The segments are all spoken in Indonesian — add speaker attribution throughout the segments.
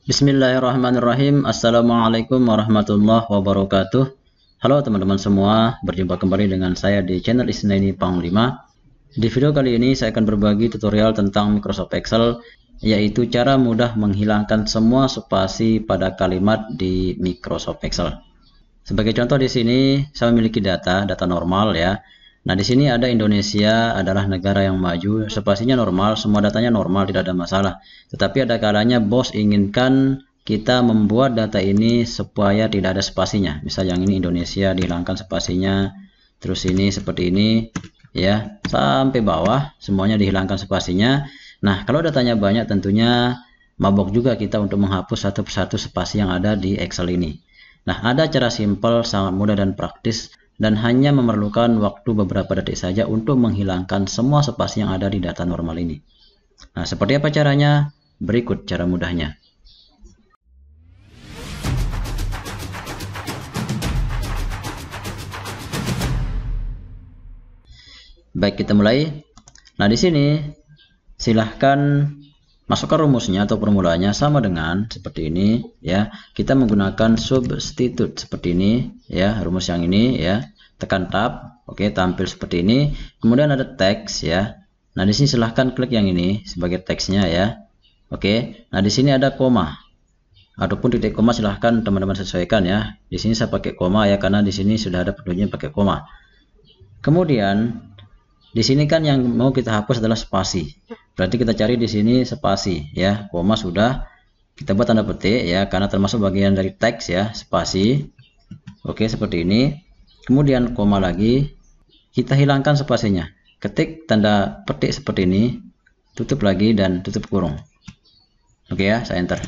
Speaker 1: Bismillahirrahmanirrahim. Assalamualaikum warahmatullahi wabarakatuh. Halo teman-teman semua, berjumpa kembali dengan saya di channel Isnaini Panglima. Di video kali ini saya akan berbagi tutorial tentang Microsoft Excel, yaitu cara mudah menghilangkan semua spasi pada kalimat di Microsoft Excel. Sebagai contoh di sini saya memiliki data, data normal ya, Nah, di sini ada Indonesia adalah negara yang maju, sepastinya normal, semua datanya normal, tidak ada masalah. Tetapi ada kalanya bos inginkan kita membuat data ini supaya tidak ada spasinya. Misal yang ini Indonesia dihilangkan spasinya, terus ini seperti ini, ya, sampai bawah semuanya dihilangkan spasinya. Nah, kalau datanya banyak tentunya mabok juga kita untuk menghapus satu persatu spasi yang ada di Excel ini. Nah, ada cara simpel, sangat mudah dan praktis dan hanya memerlukan waktu beberapa detik saja untuk menghilangkan semua spasi yang ada di data normal ini. Nah, seperti apa caranya? Berikut cara mudahnya. Baik, kita mulai. Nah, di sini silahkan masukkan rumusnya atau permulaannya sama dengan seperti ini ya. Kita menggunakan substitute seperti ini ya, rumus yang ini ya tekan tab oke tampil seperti ini kemudian ada teks ya nah di sini silahkan klik yang ini sebagai teksnya ya oke nah di sini ada koma ataupun titik koma silahkan teman-teman sesuaikan ya di sini saya pakai koma ya karena di sini sudah ada petunjuknya pakai koma kemudian di sini kan yang mau kita hapus adalah spasi berarti kita cari di sini spasi ya koma sudah kita buat tanda petik ya karena termasuk bagian dari teks ya spasi oke seperti ini kemudian koma lagi kita hilangkan spasinya ketik tanda petik seperti ini tutup lagi dan tutup kurung oke okay ya saya enter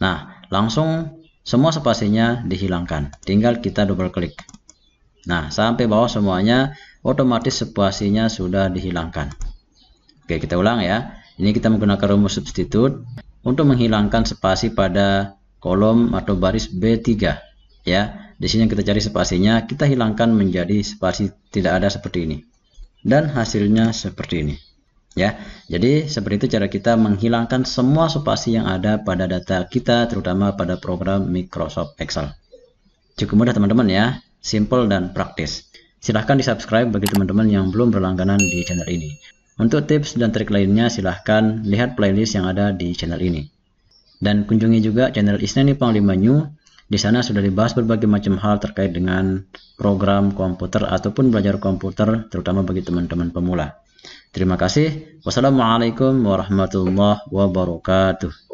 Speaker 1: nah langsung semua spasinya dihilangkan tinggal kita double klik nah sampai bawah semuanya otomatis spasinya sudah dihilangkan oke okay, kita ulang ya ini kita menggunakan rumus substitut untuk menghilangkan spasi pada kolom atau baris B3 ya di sini yang kita cari spasinya kita hilangkan menjadi spasi tidak ada seperti ini. Dan hasilnya seperti ini. Ya, jadi seperti itu cara kita menghilangkan semua spasi yang ada pada data kita terutama pada program Microsoft Excel. Cukup mudah teman-teman ya, simple dan praktis. Silahkan di subscribe bagi teman-teman yang belum berlangganan di channel ini. Untuk tips dan trik lainnya silahkan lihat playlist yang ada di channel ini. Dan kunjungi juga channel Isnani Panglima New di sana sudah dibahas berbagai macam hal terkait dengan program komputer ataupun belajar komputer terutama bagi teman-teman pemula. Terima kasih. Wassalamualaikum warahmatullahi wabarakatuh.